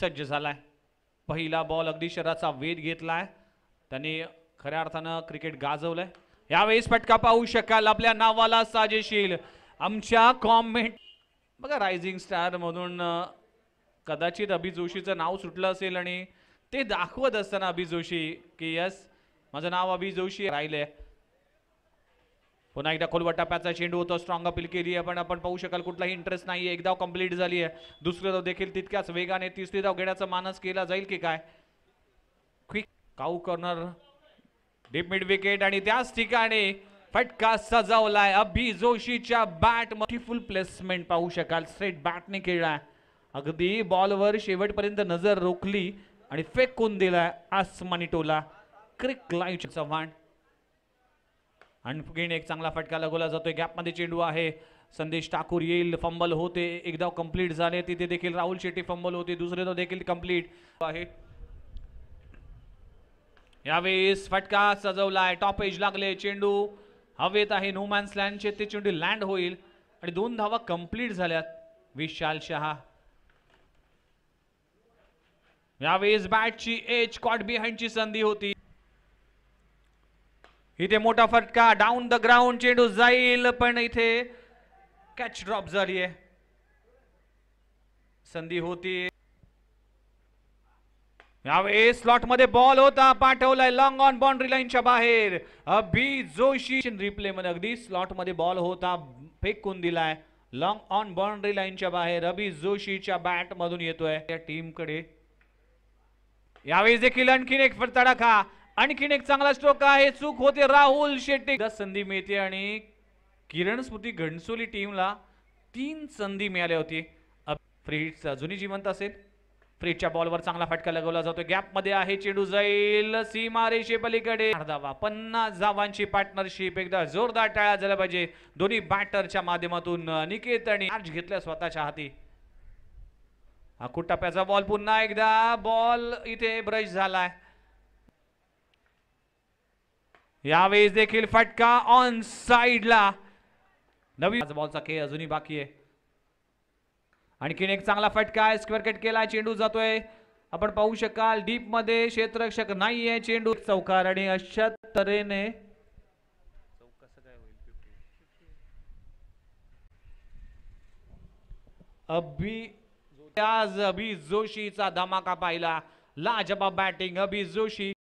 सज्ज झाला आहे पहिला बॉल अगदी शरीराचा वेध घेतला आहे त्यांनी खऱ्या अर्थानं क्रिकेट गाजवलंय यावेळेस फटका पाहू शकाल आपल्या नावाला साजेशील आमच्या कॉमेंट बघा रायझिंग स्टार मधून कदाचित अभि जोशीचं नाव सुटलं असेल आणि ते दाखवत असताना अभि जोशी की यस माझं नाव अभि जोशी राहिले पुन्हा एकदा खोलवर टप्प्याचा चेंडू होतो स्ट्रॉंग अपील केली आहे पण आपण पाहू शकाल कुठलाही इंटरेस्ट नाही आहे एकदाव कम्प्लीट कंप्लीट झाली आहे दुसरे देखील तितक्याच वेगाने तिसरी धाव घेण्याचा मानस केला जाईल की काय quick cow corner deep mid wicket आणि त्याच ठिकाणी फटका सजावलाय अभी जोशीच्या बॅट मोठी फुल प्लेसमेंट पाहू शकाल स्ट्रेट बॅटने खेळलाय अगदी बॉलवर शेवटपर्यंत नजर रोखली आणि फेक कोण दिलाय आसमानी टोला क्रिक लाईव्ह चव्हाण आणखीन एक चांगला फटका लगवला जातोय गॅपमध्ये चेंडू आहे संदेश ठाकूर येईल फंबल होते एकदा कंप्लीट झाले तिथे देखील राहुल शेट्टी फंबल होते दुसरे देखील कंप्लीट आहे यावेळेस फटका सजवलाय टॉप एज लागले चेंडू हवेत आहे मॅन्स लँडचे ते चेंडू लँड होईल आणि दोन धावा कंप्लीट झाल्यात विशाल शहा यावेळेस बॅटची एज कॉट बिहाइंडची संधी होती इथे मोठा फटका डाऊन द ग्राउंड चेंडू जाईल पण इथे कॅच ड्रॉप झाली आहे संधी होती यावेळी स्लॉट मध्ये बॉल होता पाठवलाय लॉंग ऑन बाउंड्री लाईनच्या बाहेर अभि जोशी रिप्ले मध्ये अगदी स्लॉट मध्ये बॉल होता फेकून दिलाय लॉंग ऑन बाउंड्री लाईनच्या बाहेर अभि जोशीच्या बॅट मधून येतोय त्या टीम कडे यावेळी देखील आणखीन एक तडाखा आणखीन एक चांगला स्ट्रोक आहे चूक होते राहुल शेट्टी संधी मिळते आणि किरण स्मृती घणसोली टीमला तीन संधी मिळाल्या होती फ्रीज अजूनही जिवंत असेल फ्रीटच्या बॉलवर चांगला फटका लगवला जातो मध्ये आहे चेंडू जाईल सीमा पलीकडे धावा पन्नास धावांची पार्टनरशिप एकदा जोरदार टाळ्या झाल्या पाहिजे दोन्ही बॅटरच्या माध्यमातून निकेत आणि आज घेतल्या स्वतःच्या हाती हा कुट्टाप्याचा बॉल पुन्हा एकदा बॉल इथे ब्रश झालाय यावेळेस देखील फटका ऑन साईडला नवी बॉलचा खेळ अजूनही बाकी आहे आणखीन एक चांगला फटका आहे स्क्वेअर कट केला चेंडू जातोय आपण पाहू शकाल डीप मध्ये क्षेत्रक्षक नाहीये चेंडू चौकार आणि अशा तऱ्हेने अभी आज अभी जोशीचा धमाका पाहिला लाजबाब बॅटिंग अभी जोशी